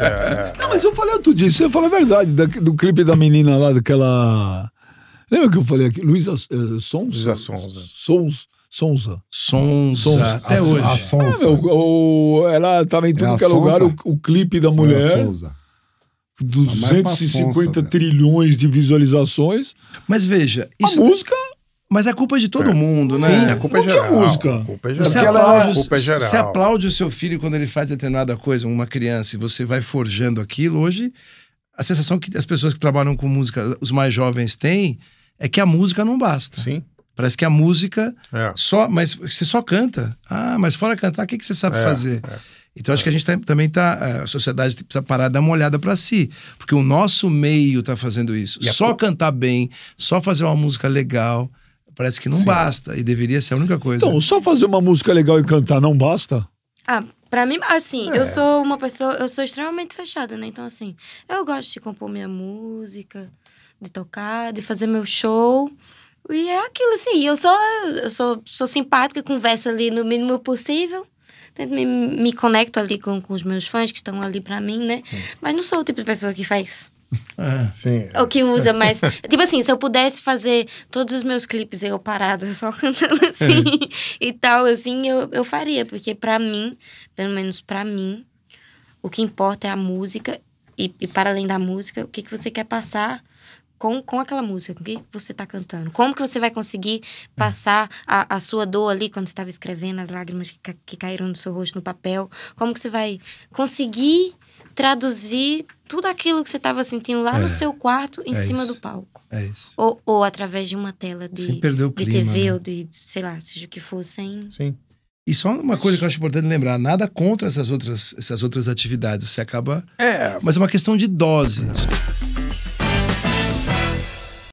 É, é. Não, mas eu falei tudo isso. você falou a verdade, da, do clipe da menina lá, daquela. Lembra que eu falei aqui? Luísa uh, Sons? Luísa Sonza. Sons. Sonza. Sonza. Sonza. Até a, hoje. A é, Sonza. É, meu, o, ela tava em tudo é que é lugar, o, o, clipe da mulher. É a Sonza. 250 Sonza, trilhões de visualizações. Mas veja. A música mas é culpa de todo é. mundo, né? Sim, a culpa é geral. música. A culpa é geral. Você aplaude, culpa é geral. Você aplaude o seu filho quando ele faz determinada coisa, uma criança, e você vai forjando aquilo. Hoje, a sensação que as pessoas que trabalham com música, os mais jovens, têm é que a música não basta. Sim. Parece que a música é. só, mas você só canta. Ah, mas fora cantar, o que, que você sabe é, fazer? É, então acho é. que a gente tá, também tá, é, a sociedade precisa parar de dar uma olhada para si, porque o nosso meio está fazendo isso. E só a... cantar bem, só fazer uma música legal parece que não Sim. basta. E deveria ser a única coisa. Então, só fazer uma música legal e cantar não basta? Ah, pra mim, assim, é. eu sou uma pessoa, eu sou extremamente fechada, né? Então, assim, eu gosto de compor minha música, de tocar, de fazer meu show. E é aquilo, assim, eu sou, eu sou, sou simpática, converso ali no mínimo possível. Né? Me, me conecto ali com, com os meus fãs que estão ali para mim, né? Hum. Mas não sou o tipo de pessoa que faz é. Sim. É o que usa, mas. tipo assim, se eu pudesse fazer todos os meus clipes eu parado, só cantando assim é. e tal, assim, eu, eu faria. Porque para mim, pelo menos para mim, o que importa é a música. E, e para além da música, o que, que você quer passar com, com aquela música, com o que você está cantando. Como que você vai conseguir é. passar a, a sua dor ali quando você estava escrevendo, as lágrimas que, que caíram no seu rosto no papel? Como que você vai conseguir traduzir tudo aquilo que você estava sentindo lá é, no seu quarto em é cima isso, do palco. É isso. Ou, ou, através de uma tela de, de clima, TV né? ou de, sei lá, seja o que for, sem. Sim. E só uma coisa que eu acho importante lembrar, nada contra essas outras, essas outras atividades. Você acaba. É. Mas é uma questão de dose.